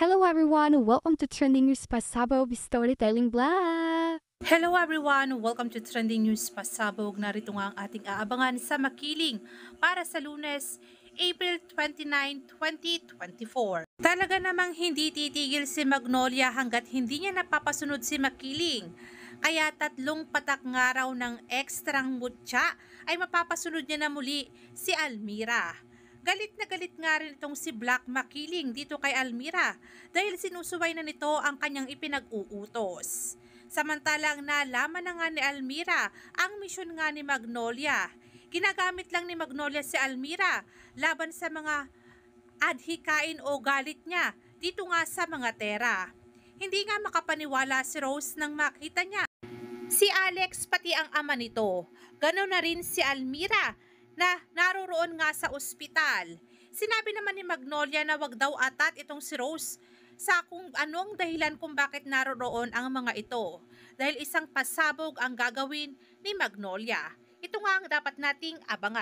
Hello everyone, welcome to Trending News Pasabog Storytelling Blog! Hello everyone! Welcome to Trending News Pasabog. Narito nga ang ating aabangan sa Makiling para sa lunes, April 29, 2024. Talaga namang hindi titigil si Magnolia hanggat hindi niya napapasunod si Makiling. Kaya tatlong patak nga raw ng ekstrang mutya ay mapapasunod niya na muli si Almira. Galit na galit nga rin itong si Black Makiling dito kay Almira dahil sinusuway na nito ang kanyang ipinag-uutos. Samantalang nalaman na nga ni Almira ang misyon nga ni Magnolia. Ginagamit lang ni Magnolia si Almira laban sa mga adhikain o galit niya dito nga sa mga tera. Hindi nga makapaniwala si Rose nang makita niya. Si Alex pati ang ama nito. Ganon na rin si Almira na naroroon nga sa ospital. Sinabi naman ni Magnolia na wag daw atat itong si Rose sa kung anong dahilan kung bakit naroroon ang mga ito dahil isang pasabog ang gagawin ni Magnolia. Ito nga ang dapat nating abangan.